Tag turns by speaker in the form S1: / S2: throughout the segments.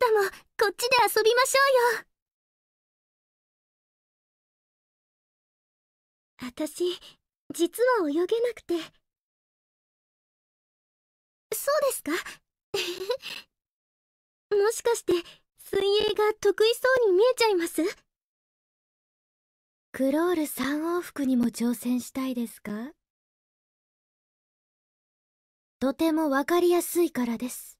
S1: たもこっちで遊びましょうよ私実は泳げなくて
S2: そうですか もしかして水泳が得意そうに見えちゃいますクロール3往復にも挑戦したいですか
S1: とても分かりやすいからです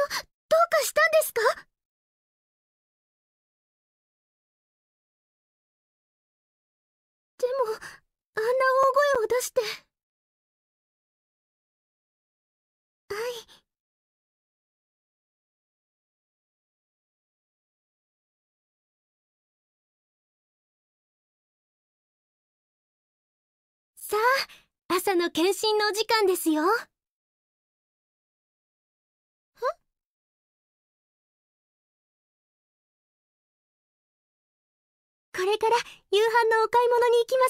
S1: どどうかしたんですかでもあんな大声を出してはいさあ朝の検診のお時間ですよ。これから夕飯のお買い物に行きま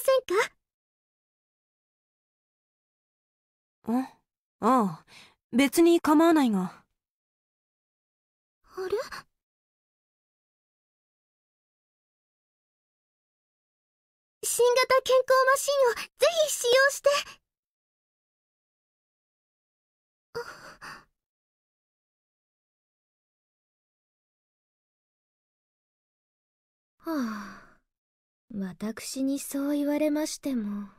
S1: せんかんああ、別に構わないが。あれ新型健康マシンをぜひ使用してはあ私にそう言われましても。